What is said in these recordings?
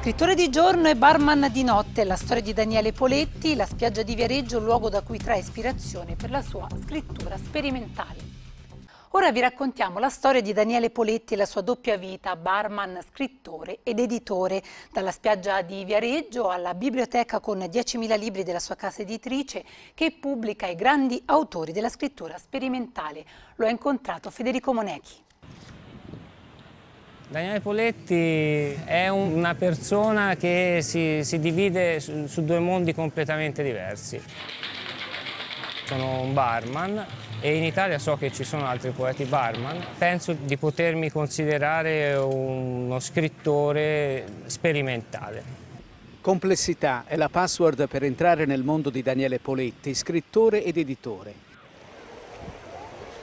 Scrittore di giorno e barman di notte, la storia di Daniele Poletti, la spiaggia di Viareggio, luogo da cui trae ispirazione per la sua scrittura sperimentale. Ora vi raccontiamo la storia di Daniele Poletti e la sua doppia vita, barman, scrittore ed editore, dalla spiaggia di Viareggio alla biblioteca con 10.000 libri della sua casa editrice che pubblica i grandi autori della scrittura sperimentale. Lo ha incontrato Federico Monechi. Daniele Poletti è una persona che si, si divide su, su, due mondi completamente diversi. Sono un barman e in Italia so che ci sono altri poeti barman. Penso di potermi considerare uno scrittore sperimentale. Complessità è la password per entrare nel mondo di Daniele Poletti, scrittore ed editore.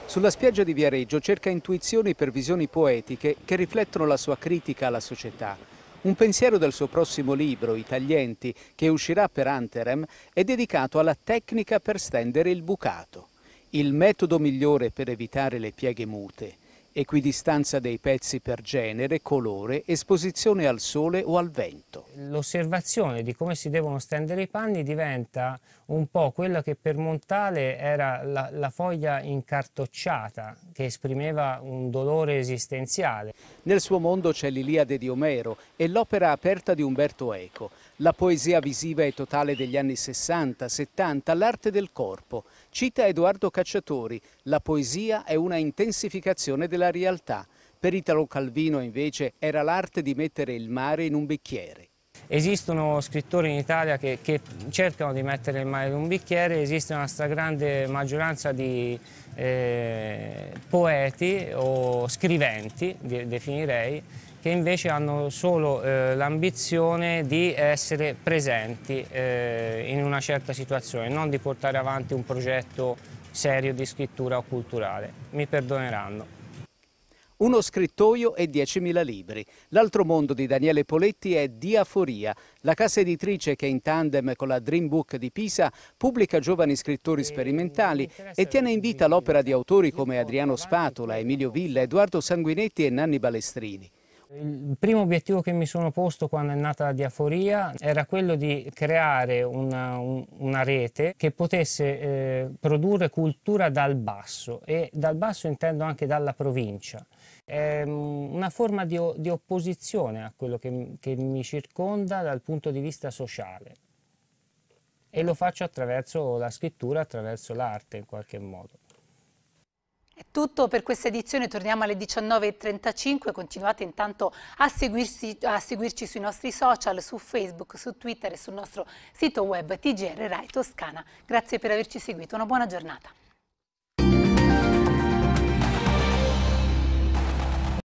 Sulla spiaggia di Viareggio cerca intuizioni per visioni poetiche che riflettono la sua critica alla società. Un pensiero del suo prossimo libro, I taglienti, che uscirà per Anterem, è dedicato alla tecnica per stendere il bucato, il metodo migliore per evitare le pieghe mute equidistanza dei pezzi per genere, colore, esposizione al sole o al vento. L'osservazione di come si devono stendere i panni diventa un po' quella che per Montale era la, la foglia incartocciata che esprimeva un dolore esistenziale. Nel suo mondo c'è l'Iliade di Omero e l'opera aperta di Umberto Eco, la poesia visiva e totale degli anni 60, 70, l'arte del corpo, Cita Edoardo Cacciatori, la poesia è una intensificazione della realtà. Per Italo Calvino invece era l'arte di mettere il mare in un bicchiere. Esistono scrittori in Italia che, che, cercano di mettere il mare in un bicchiere, esiste una stragrande maggioranza di eh, poeti o scriventi, de, definirei, che invece hanno solo eh, l'ambizione di essere presenti eh, in una certa situazione, non di portare avanti un progetto serio di scrittura o culturale. Mi perdoneranno. Uno scrittoio e 10.000 libri. L'altro mondo di Daniele Poletti è Diaforia, la casa editrice che in tandem con la Dream Book di Pisa pubblica giovani scrittori eh, sperimentali e tiene in vita l'opera di autori come Adriano Spatola, Emilio Villa, Edoardo Sanguinetti e Nanni Balestrini. Il primo obiettivo che mi sono posto quando è nata la Diaforia era quello di creare una, una rete che potesse eh, produrre cultura dal basso e dal basso intendo anche dalla provincia. È ehm, una forma di, di opposizione a quello che, che mi circonda dal punto di vista sociale e lo faccio attraverso la scrittura, attraverso l'arte in qualche modo. È tutto per questa edizione, torniamo alle 19.35, continuate intanto a, a, seguirci sui nostri social, su Facebook, su Twitter e sul nostro sito web TGR Rai Toscana. Grazie per averci seguito, una buona giornata.